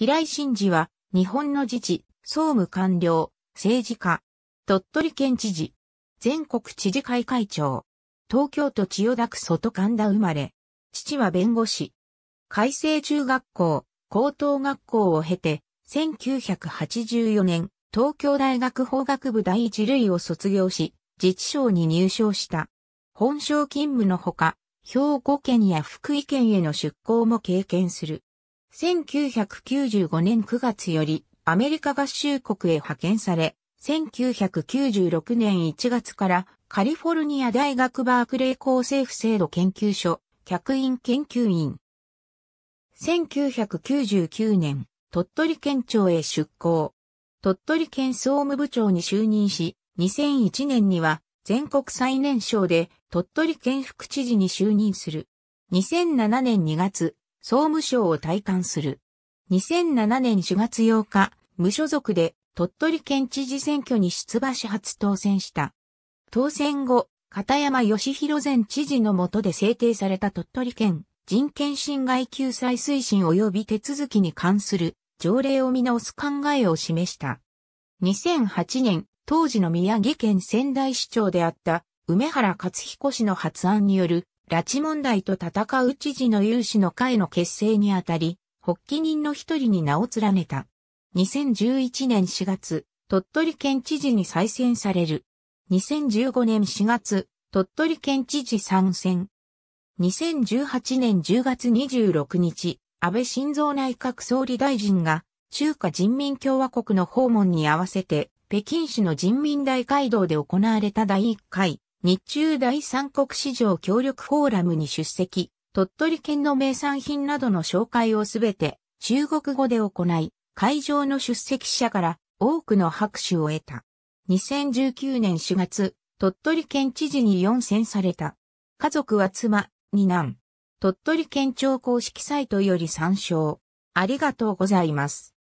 平井真嗣は、日本の自治、総務官僚、政治家、鳥取県知事、全国知事会会長、東京都千代田区外神田生まれ、父は弁護士、改正中学校、高等学校を経て、1984年、東京大学法学部第一類を卒業し、自治省に入省した。本省勤務のほか、兵庫県や福井県への出向も経験する。1995年9月よりアメリカ合衆国へ派遣され、1996年1月からカリフォルニア大学バークレー厚生府制度研究所客員研究員。1999年、鳥取県庁へ出向。鳥取県総務部長に就任し、2001年には全国最年少で鳥取県副知事に就任する。2007年2月、総務省を退官する。2007年4月8日、無所属で鳥取県知事選挙に出馬し初当選した。当選後、片山義弘前知事の下で制定された鳥取県人権侵害救済推進及び手続きに関する条例を見直す考えを示した。2008年、当時の宮城県仙台市長であった梅原勝彦氏の発案による拉致問題と戦う知事の有志の会の結成にあたり、発起人の一人に名を連ねた。2011年4月、鳥取県知事に再選される。2015年4月、鳥取県知事参選。2018年10月26日、安倍晋三内閣総理大臣が中華人民共和国の訪問に合わせて北京市の人民大会堂で行われた第1回日中第三国市場協力フォーラムに出席、鳥取県の名産品などの紹介をすべて中国語で行い、会場の出席者から多くの拍手を得た。2019年4月、鳥取県知事に4選された。家族は妻、二男。鳥取県庁公式サイトより参照。ありがとうございます。